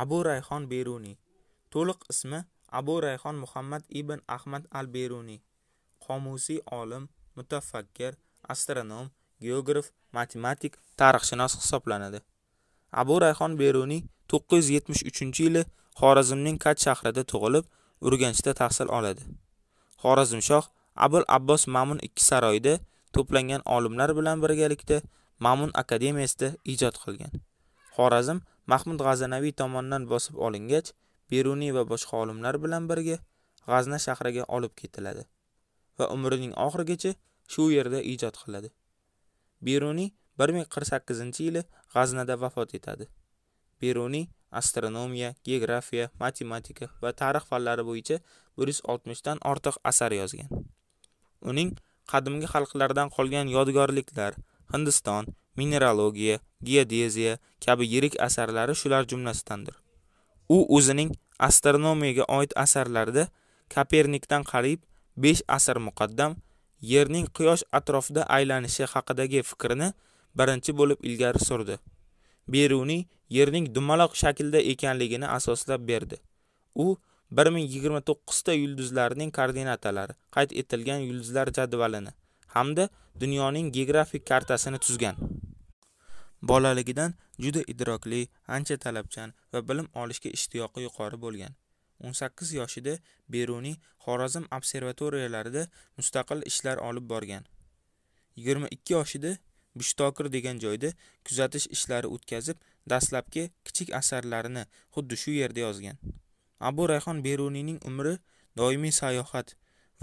abu rayhon beruniy to'liq ismi abu rayhon muhammad ibn ahmad al beruniy qomusiy olim mutafakkir astronom geograf matematik tarixshunos hisoblanadi abu rayhon beruniy 973 yili xorazmning kaj shahrida tug'ilib urganchda ta'lim oladi xorazmshoh abul abbos mamun ikki saroyida to'plangan olimlar bilan birgalikda mamun akademiyasida ijod qilgan xorazm mahmud g'azanaviy tomonidan bosib olingach beruniy va boshqa olimlar bilan birga g'azna shahriga olib ketiladi va umrining oxirigacha shu yerda ijod qiladi beruniy 1048 yili g'aznada vafot etadi beruniy astronomiya geografiya matematika va tarix fanlari bo'yicha 160 dan ortiq asar yozgan uning qadimgi xalqlardan qolgan yodgorliklar hindiston mineralogiya geodeziya kabi yirik asarlari shular jumlasidandir u o'zining astronomiyaga oid asarlarida kopernikdan qariyb 5 asr muqaddam yerning quyosh atrofida aylanishi haqidagi fikrini birinchi bo'lib ilgari surdi beruniy yerning dumaloq shaklda ekanligini asoslab berdi u 1029 ta yulduzlarning koordinatalari qayd etilgan yulduzlar jadvalini hamda dunyoning geografik kartasini tuzgan Bolaligidan juda idrokli, ancha talabchan va bilim olishga ishtiyoqi yuqori bo'lgan. 18 yoshida Beruniy Xorazm observatoriyalarida mustaqil ishlar olib borgan. 22 yoshida Bushtokir degan joyda kuzatish ishlari o'tkazib, dastlabki kichik asarlarini xuddi shu yerda yozgan. Abu Rayhon Beruniyning umri doimiy sayohat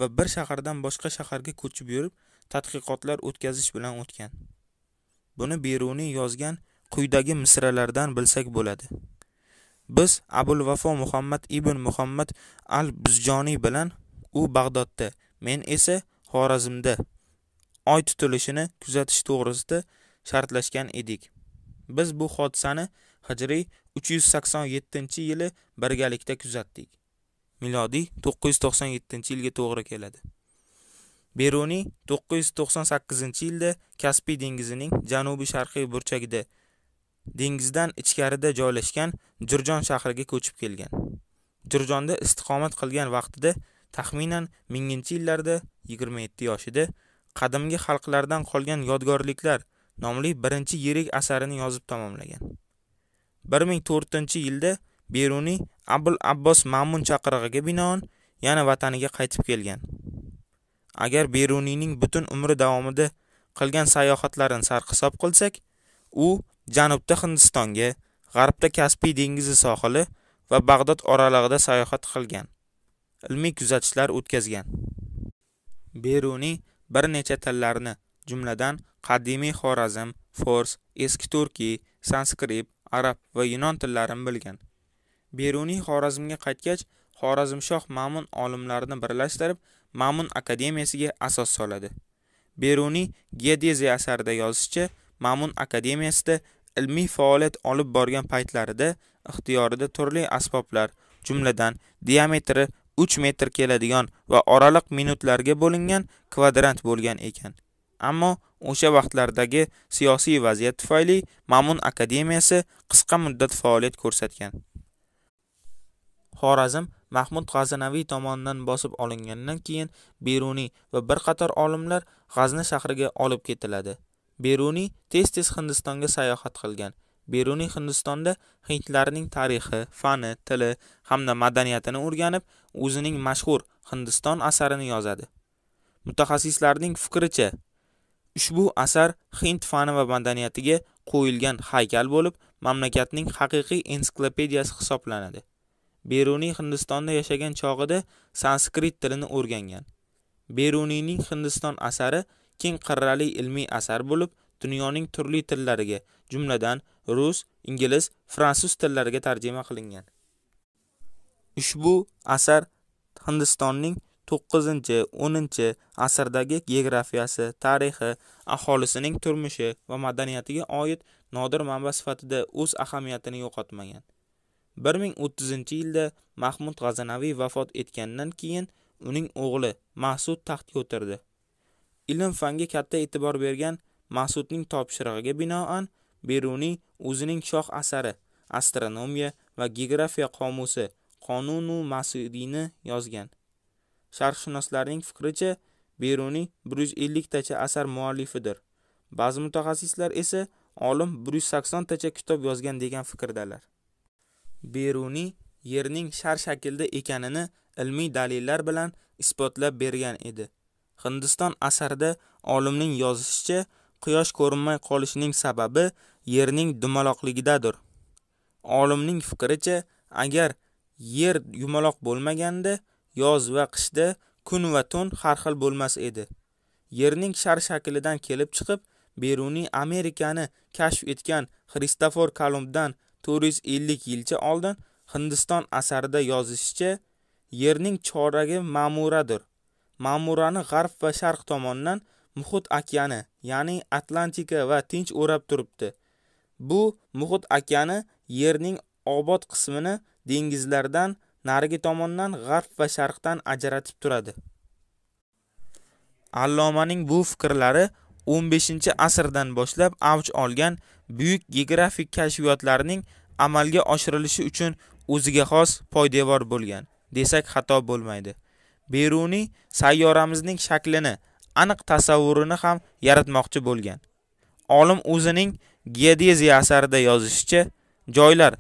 va bir shahardan boshqa shaharga ko'chib yurib, tadqiqotlar o'tkazish bilan o'tgan. Buni Beruniy yozgan quyidagi misralardan bilsak bo'ladi. Biz Abul Vafo Muhammad ibn Muhammad al buzjoniy bilan u Bag'dodda, men esa Xorazmda oy tutilishini kuzatish to'g'risida shartlashgan edik. Biz bu hodisani Hijriy 387-yili birgalikda kuzatdik. Milodiy 997-yilga to'g'ri keladi. beruniy 998 yilda kaspiy dengizining janubi sharqiy burchagida dengizdan ichkarida joylashgan jurjon shahriga ko'chib kelgan jurjonda istiqomat qilgan vaqtida taxminan 1000-yillarda 27 yoshida qadimgi xalqlardan qolgan yodgorliklar nomli birinchi yirik asarini yozib tamomlagan 1004-yilda beruniy abul abbos mamun chaqirig'iga binoan yana vataniga qaytib kelgan Agar Beruniyning butun umri davomida qilgan sayohatlarini sarhisob qilsak, u janubda Hindistonga, g'arbda Kaspiy dengizi sohili va Bag'dod oralig'ida sayohat qilgan, ilmiy kuzatishlar o'tkazgan. Beruniy bir necha tillarni, jumladan qadimiy Xorazm, fors, eski turkiy, sanskrit, arab va yunon tillarini bilgan. Beruniy Xorazmga qaytgach, Xorazmshoh Ma'mun olimlarini birlashtirib, ma'mun akademiyasiga asos soladi beruniy geodeziya asarida yozishicha ma'mun akademiyasida ilmiy faoliyat olib borgan paytlarida ixtiyorida turli asboblar jumladan diametri 3 metr keladigan va oraliq minutlarga bo'lingan kvadrant bo'lgan ekan ammo o'sha vaqtlardagi siyosiy vaziyat tufayli mamun akademiyasi qisqa muddat faoliyat ko'rsatgan xorazm mahmud G'aznaviy tomonidan bosib olingandan keyin beruniy va bir qator olimlar g'azni shahriga olib ketiladi beruniy tez tez hindistonga sayohat qilgan beruniy hindistonda hindlarning tarixi fani tili hamda madaniyatini o'rganib o'zining mashhur hindiston asarini yozadi mutaxassislarning fikricha ushbu asar hind fani va madaniyatiga qo'yilgan haykal bo'lib mamlakatning haqiqiy ensiklopediyasi hisoblanadi beruniy hindistonda yashagan chog'ida sanskrit tilini o'rgangan beruniyning hindiston asari keng qirrali ilmiy asar bo'lib dunyoning turli tillariga jumladan rus ingliz fransuz tillariga tarjima qilingan ushbu asar hindistonning 9-10 asrdagi geografiyasi, tarixi, aholisining turmushi va madaniyatiga oid nodir manba sifatida o'z ahamiyatini yo'qotmagan. 1030 yilda mahmud g'azanaviy vafot etgandan keyin uning o'g'li masud taxtga o'tirdi ilm fanga katta e'tibor bergan masudning topshirig'iga binoan beruniy o'zining shoh asari astronomiya va geografiya qomusi qonunu masudiyni yozgan Sharhshunoslarning fikricha beruniy 150 tacha asar muallifidir ba'zi mutaxassislar esa olim 180 tacha kitob yozgan degan fikrdalar beruniy yerning shar shaklda ekanini ilmiy dalillar bilan isbotlab bergan edi hindiston asarida olimning yozishicha quyosh ko'rinmay qolishining sababi yerning dumaloqligidadir olimning fikricha agar yer yumaloq bo'lmaganda yoz va qishda kun va tun har xil bo'lmas edi yerning shar shaklidan kelib chiqib beruniy amerikani kashf etgan Kristofor kolumbdan 450 yilcha oldin Hindiston asarida yozishicha, yerning choragi Ma'muradir. Ma'murani g'arb va sharq tomondan Muhit okeani, ya'ni Atlantika va Tinch o'rab turibdi. Bu Muhit okeani yerning obod qismini dengizlardan narigi tomondan g'arb va sharqdan ajratib turadi. Allomaning bu fikrlari 15 asrdan boshlab avj olgan buyuk geografik kashfiyotlarning amalga oshirilishi uchun o'ziga xos poydevor bo'lgan desak xato bo'lmaydi. Beruniy sayyoramizning shaklini, aniq tasavvurini ham yaratmoqchi bo'lgan. Olim o'zining geodeziya asarida yozishicha, joylar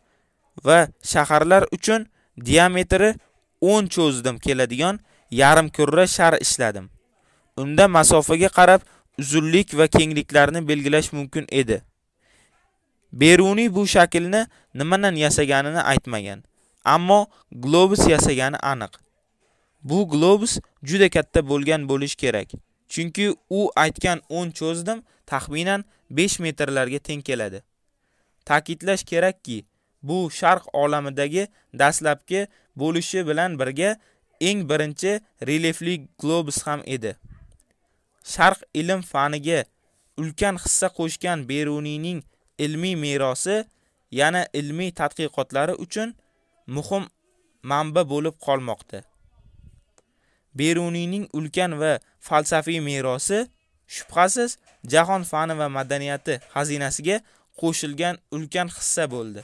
va shaharlar uchun diametri 10 cho'zdim keladigan yarim kurra shar ishladim. Unda masofaga qarab uzunlik va kengliklarni belgilash mumkin edi. Beruniy bu shaklni nimadan yasaganini aytmagan, ammo globus yasagani aniq. Bu globus juda katta bo'lgan bo'lish kerak, chunki u aytgan 10 cho'zdim taxminan 5 metrlarga teng keladi. Ta'kidlash kerakki, bu sharq olamidagi dastlabki bo'lishi bilan birga eng birinchi reliefli globus ham edi. sharq ilm faniga ulkan hissa qo'shgan Beruniyning ilmiy merosi yana ilmiy tadqiqotlari uchun muhim manba bo'lib qolmoqda. Beruniyning ulkan va falsafiy merosi shubhasiz jahon fani va madaniyati xazinasiga qo'shilgan ulkan hissa bo'ldi.